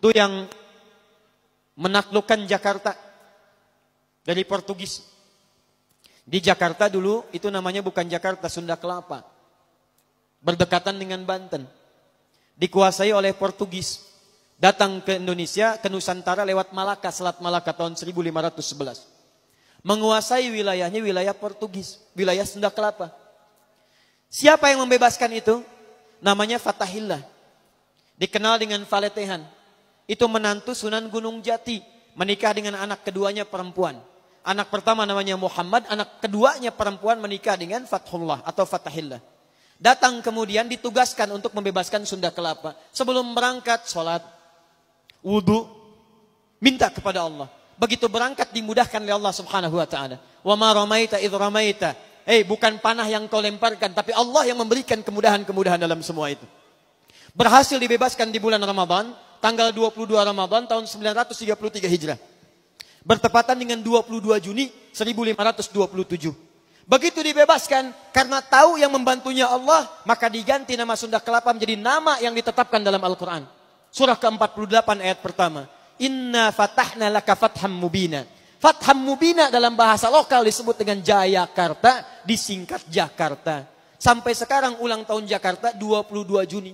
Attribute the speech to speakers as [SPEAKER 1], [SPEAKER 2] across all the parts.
[SPEAKER 1] itu yang menaklukkan Jakarta dari Portugis. Di Jakarta dulu itu namanya bukan Jakarta, Sunda Kelapa. Berdekatan dengan Banten. Dikuasai oleh Portugis. Datang ke Indonesia, ke Nusantara lewat Malaka, Selat Malaka tahun 1511. Menguasai wilayahnya wilayah Portugis, wilayah Sunda Kelapa. Siapa yang membebaskan itu? Namanya Fatahillah. Dikenal dengan Valetehan itu menantu Sunan Gunung Jati, menikah dengan anak keduanya perempuan. Anak pertama namanya Muhammad, anak keduanya perempuan menikah dengan Fathullah atau Fatahillah. Datang kemudian ditugaskan untuk membebaskan Sunda Kelapa. Sebelum berangkat, sholat, wudhu, minta kepada Allah. Begitu berangkat dimudahkan oleh Allah subhanahu wa ta'ala. Wa ma ramaita idh ramaita. Eh, bukan panah yang kau lemparkan, tapi Allah yang memberikan kemudahan-kemudahan dalam semua itu. Berhasil dibebaskan di bulan Ramadan, tanggal 22 Ramadan tahun 933 Hijrah. Bertepatan dengan 22 Juni 1527. Begitu dibebaskan karena tahu yang membantunya Allah, maka diganti nama Sunda Kelapa menjadi nama yang ditetapkan dalam Al-Qur'an. Surah ke-48 ayat pertama. Inna fatahna laka fatham mubina. Fatham mubina dalam bahasa lokal disebut dengan Jayakarta, disingkat Jakarta. Sampai sekarang ulang tahun Jakarta 22 Juni.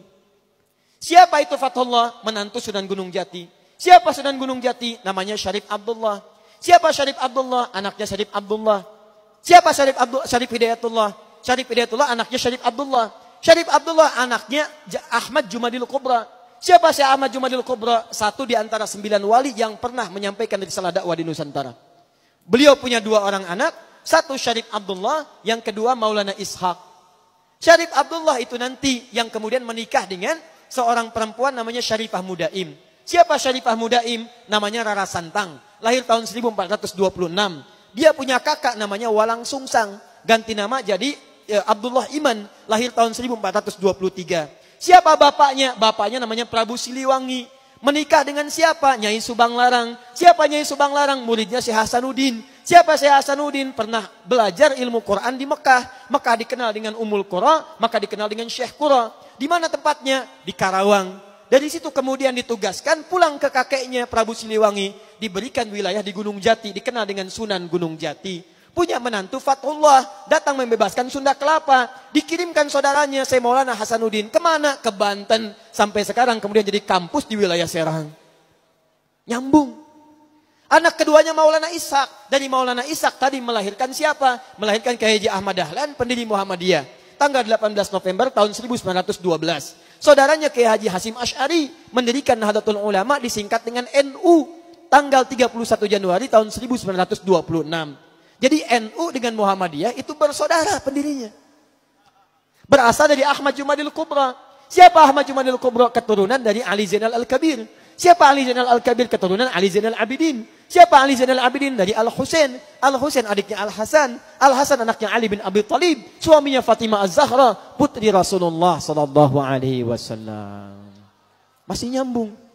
[SPEAKER 1] Siapa itu Fatullah Menantu Sunan Gunung Jati. Siapa Sunan Gunung Jati? Namanya Syarif Abdullah. Siapa Syarif Abdullah? Anaknya Syarif Abdullah. Siapa Syarif Abdul Syarif Hidayatullah? Syarif Hidayatullah anaknya Syarif Abdullah. Syarif Abdullah anaknya Ahmad Jumadil Kubra. Siapa si Ahmad Jumadil Kubra? Satu di antara sembilan wali yang pernah menyampaikan dari salah dakwah di Nusantara. Beliau punya dua orang anak. Satu Syarif Abdullah, yang kedua Maulana Ishak. Syarif Abdullah itu nanti yang kemudian menikah dengan seorang perempuan namanya Syarifah Mudaim. Siapa Syarifah Mudaim? Namanya Rara Santang. Lahir tahun 1426. Dia punya kakak namanya Walang Sungsang. Ganti nama jadi ya, Abdullah Iman. Lahir tahun 1423. Siapa bapaknya? Bapaknya namanya Prabu Siliwangi. Menikah dengan siapa? Nyai Subang Larang. Siapa Nyai Subang Larang? Muridnya si Hasanuddin. Siapa saya Hasanuddin? Pernah belajar ilmu Quran di Mekah. Mekah dikenal dengan Umul Qura, maka dikenal dengan Syekh Qura. Di mana tempatnya? Di Karawang. Dari situ kemudian ditugaskan pulang ke kakeknya Prabu Siliwangi. Diberikan wilayah di Gunung Jati, dikenal dengan Sunan Gunung Jati. Punya menantu Fatullah, datang membebaskan Sunda Kelapa. Dikirimkan saudaranya saya Maulana Hasanuddin. Kemana? Ke Banten. Sampai sekarang kemudian jadi kampus di wilayah Serang. Nyambung. Anak keduanya Maulana Ishak. Dari Maulana Ishak tadi melahirkan siapa? Melahirkan Kiai Ahmad Dahlan, pendiri Muhammadiyah. Tanggal 18 November tahun 1912. Saudaranya Kiai Haji Hasim Ash'ari mendirikan Nahdlatul Ulama disingkat dengan NU. Tanggal 31 Januari tahun 1926. Jadi NU dengan Muhammadiyah itu bersaudara pendirinya. Berasal dari Ahmad Jumadil Kubra. Siapa Ahmad Jumadil Kubra? Keturunan dari Ali Zainal Al-Kabir. Siapa Ali Zainal Al-Kabir? Keturunan Ali Zainal Abidin. Siapa Ali Zainal Abidin? Dari Al-Husain. Al-Husain adiknya Al-Hasan. Al-Hasan anaknya Ali bin Abi Talib, Suaminya Fatimah Az-Zahra. Putri Rasulullah Sallallahu Alaihi Wasallam. Masih nyambung.